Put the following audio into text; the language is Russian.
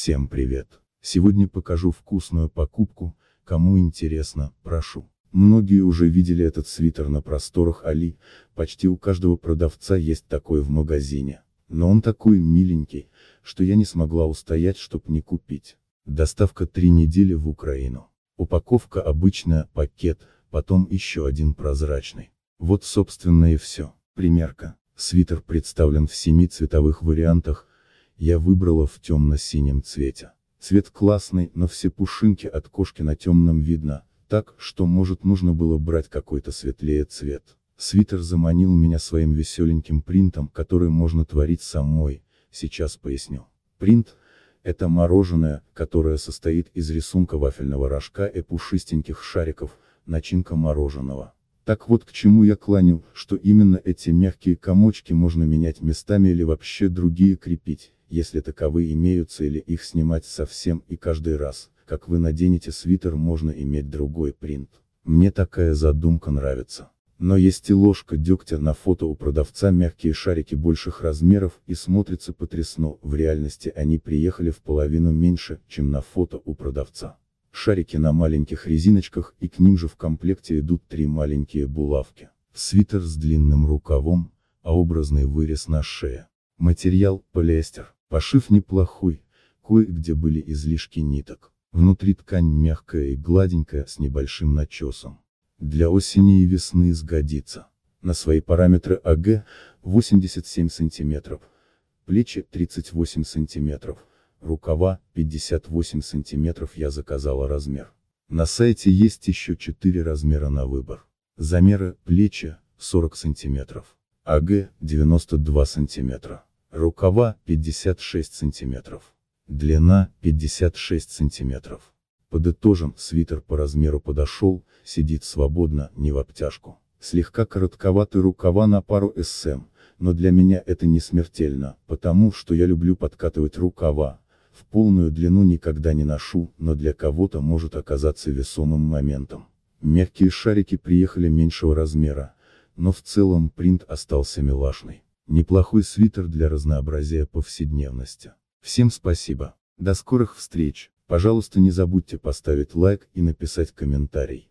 Всем привет! Сегодня покажу вкусную покупку, кому интересно, прошу. Многие уже видели этот свитер на просторах Али, почти у каждого продавца есть такой в магазине. Но он такой миленький, что я не смогла устоять, чтоб не купить. Доставка три недели в Украину. Упаковка обычная, пакет, потом еще один прозрачный. Вот собственно и все. Примерка. Свитер представлен в семи цветовых вариантах, я выбрала в темно-синем цвете. Цвет классный, но все пушинки от кошки на темном видно, так, что может нужно было брать какой-то светлее цвет. Свитер заманил меня своим веселеньким принтом, который можно творить самой, сейчас поясню. Принт – это мороженое, которое состоит из рисунка вафельного рожка и пушистеньких шариков, начинка мороженого. Так вот к чему я кланил, что именно эти мягкие комочки можно менять местами или вообще другие крепить если таковые имеются или их снимать совсем и каждый раз, как вы наденете свитер можно иметь другой принт. Мне такая задумка нравится. Но есть и ложка дегтя на фото у продавца мягкие шарики больших размеров и смотрится потрясно, в реальности они приехали в половину меньше, чем на фото у продавца. Шарики на маленьких резиночках и к ним же в комплекте идут три маленькие булавки. Свитер с длинным рукавом, а образный вырез на шее. Материал – полиэстер. Пошив неплохой, кое-где были излишки ниток. Внутри ткань мягкая и гладенькая, с небольшим начесом. Для осени и весны сгодится. На свои параметры АГ 87 сантиметров, плечи 38 сантиметров, рукава 58 сантиметров я заказала размер. На сайте есть еще 4 размера на выбор. Замеры плечи 40 сантиметров, АГ 92 сантиметра рукава 56 см, длина 56 см. Подытожим, свитер по размеру подошел, сидит свободно, не в обтяжку. Слегка коротковаты рукава на пару СМ, эм, но для меня это не смертельно, потому что я люблю подкатывать рукава, в полную длину никогда не ношу, но для кого-то может оказаться весомым моментом. Мягкие шарики приехали меньшего размера, но в целом принт остался милашный. Неплохой свитер для разнообразия повседневности. Всем спасибо. До скорых встреч. Пожалуйста, не забудьте поставить лайк и написать комментарий.